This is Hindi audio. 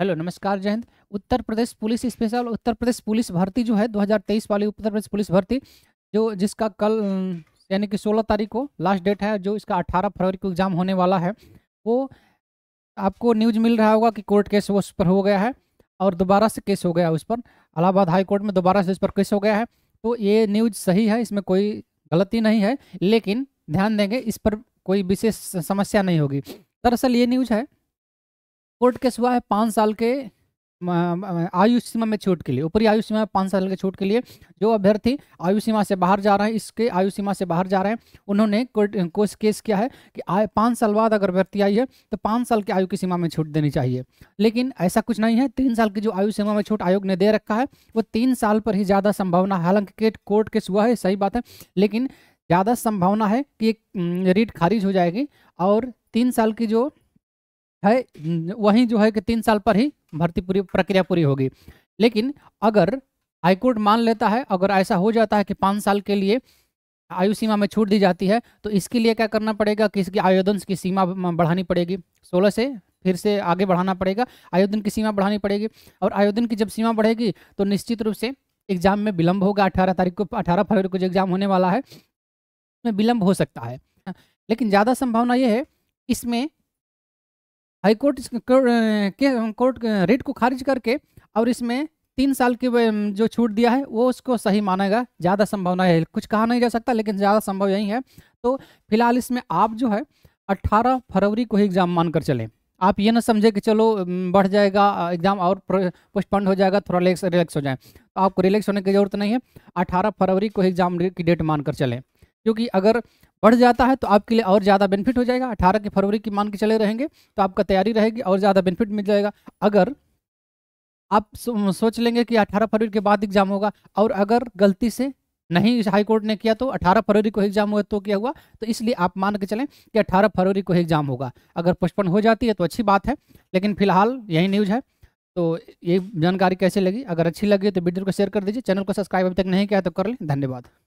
हेलो नमस्कार जय हिंद Uttar Pradesh police special Uttar Pradesh police भर्ती जो है 2023 वाली उत्तर प्रदेश पुलिस भर्ती जो जिसका कल यानी कि 16 तारीख को लास्ट डेट है जो इसका 18 फरवरी को एग्ज़ाम होने वाला है वो आपको न्यूज मिल रहा होगा कि कोर्ट केस उस पर हो गया है और दोबारा से केस हो गया उस पर अलाहाबाद हाई कोर्ट में दोबारा से इस पर केस हो गया है तो ये न्यूज सही है इसमें कोई गलती नहीं है लेकिन ध्यान देंगे इस पर कोई विशेष समस्या नहीं होगी दरअसल ये न्यूज है कोर्ट के है पाँच साल के आयु सीमा में छूट के लिए ऊपरी आयु सीमा में पाँच साल के छूट के लिए जो अभ्यर्थी आयु सीमा से बाहर जा रहे हैं इसके आयु सीमा से बाहर जा रहे हैं उन्होंने कोर्ट केस किया है कि आय पाँच साल बाद अगर अभ्यर्थी आई है तो पाँच साल की आयु की सीमा में छूट देनी चाहिए लेकिन ऐसा कुछ नहीं है तीन साल की जो आयु सीमा में छूट आयोग ने दे रखा है वो तीन साल पर ही ज़्यादा संभावना हालांकि कोर्ट केस हुआ है सही बात है लेकिन ज़्यादा संभावना है कि रीट खारिज हो जाएगी और तीन साल की जो है वहीं जो है कि तीन साल पर ही भर्ती पूरी प्रक्रिया पूरी होगी लेकिन अगर हाईकोर्ट मान लेता है अगर ऐसा हो जाता है कि पाँच साल के लिए आयु सीमा में छूट दी जाती है तो इसके लिए क्या करना पड़ेगा कि इसकी आयोजन की सीमा बढ़ानी पड़ेगी सोलह से फिर से आगे बढ़ाना पड़ेगा आयोधन की सीमा बढ़ानी पड़ेगी और आयोधन की जब सीमा बढ़ेगी तो निश्चित रूप से एग्जाम में विलंब होगा अठारह तारीख को अठारह फरवरी को जो एग्जाम होने वाला है उसमें विलंब हो सकता है लेकिन ज़्यादा संभावना यह है इसमें हाई कोर्ट इस के कोर्ट रेट को खारिज करके और इसमें तीन साल की जो छूट दिया है वो उसको सही मानेगा ज़्यादा संभावना है कुछ कहा नहीं जा सकता लेकिन ज़्यादा संभव यही है तो फिलहाल इसमें आप जो है 18 फरवरी को ही एग्ज़ाम मानकर चलें आप ये ना समझे कि चलो बढ़ जाएगा एग्ज़ाम और पोस्टपन्ड हो जाएगा थोड़ा रिलैक्स रिलैक्स हो जाए तो आपको रिलैक्स होने की ज़रूरत नहीं है अठारह फरवरी को एग्ज़ाम की डेट मानकर चलें क्योंकि अगर बढ़ जाता है तो आपके लिए और ज़्यादा बेनिफिट हो जाएगा अठारह के फरवरी की मान के चले रहेंगे तो आपका तैयारी रहेगी और ज़्यादा बेनिफिट मिल जाएगा अगर आप सोच लेंगे कि अठारह फरवरी के बाद एग्जाम होगा और अगर गलती से नहीं हाईकोर्ट ने किया तो 18 फरवरी को एग्जाम हुआ तो क्या हुआ तो इसलिए आप मान के चलें कि 18 फरवरी को एग्जाम होगा अगर पोस्टपोन हो जाती है तो अच्छी बात है लेकिन फिलहाल यही न्यूज़ है तो ये जानकारी कैसे लगी अगर अच्छी लगी तो वीडियो को शेयर कर दीजिए चैनल को सब्सक्राइब अभी तक नहीं किया तो कर लें धन्यवाद